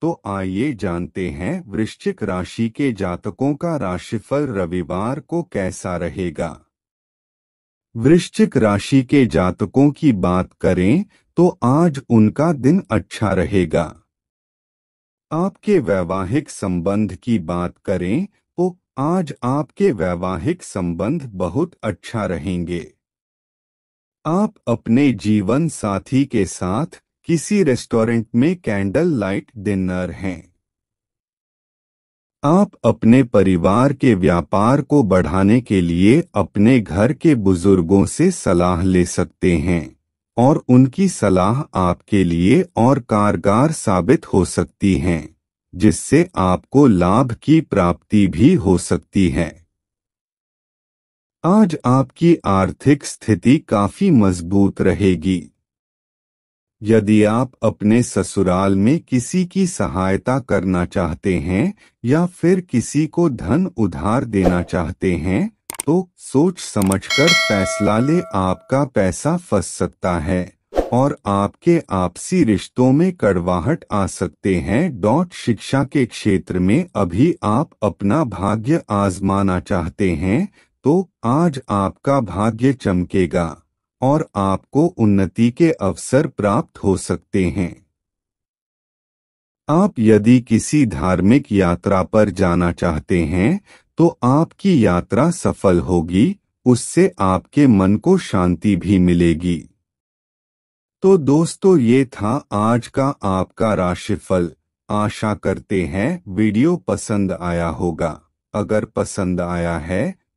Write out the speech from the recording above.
तो आइए जानते हैं वृश्चिक राशि के जातकों का राशिफल रविवार को कैसा रहेगा वृश्चिक राशि के जातकों की बात करें तो आज उनका दिन अच्छा रहेगा आपके वैवाहिक संबंध की बात करें तो आज आपके वैवाहिक संबंध बहुत अच्छा रहेंगे आप अपने जीवन साथी के साथ किसी रेस्टोरेंट में कैंडल लाइट डिनर हैं आप अपने परिवार के व्यापार को बढ़ाने के लिए अपने घर के बुजुर्गों से सलाह ले सकते हैं और उनकी सलाह आपके लिए और कारगर साबित हो सकती है जिससे आपको लाभ की प्राप्ति भी हो सकती है आज आपकी आर्थिक स्थिति काफी मजबूत रहेगी यदि आप अपने ससुराल में किसी की सहायता करना चाहते हैं या फिर किसी को धन उधार देना चाहते हैं तो सोच समझकर फैसला ले आपका पैसा फंस सकता है और आपके आपसी रिश्तों में कड़वाहट आ सकते हैं डॉट शिक्षा के क्षेत्र में अभी आप अपना भाग्य आजमाना चाहते हैं तो आज आपका भाग्य चमकेगा और आपको उन्नति के अवसर प्राप्त हो सकते हैं आप यदि किसी धार्मिक यात्रा पर जाना चाहते हैं तो आपकी यात्रा सफल होगी उससे आपके मन को शांति भी मिलेगी तो दोस्तों ये था आज का आपका राशिफल आशा करते हैं वीडियो पसंद आया होगा अगर पसंद आया है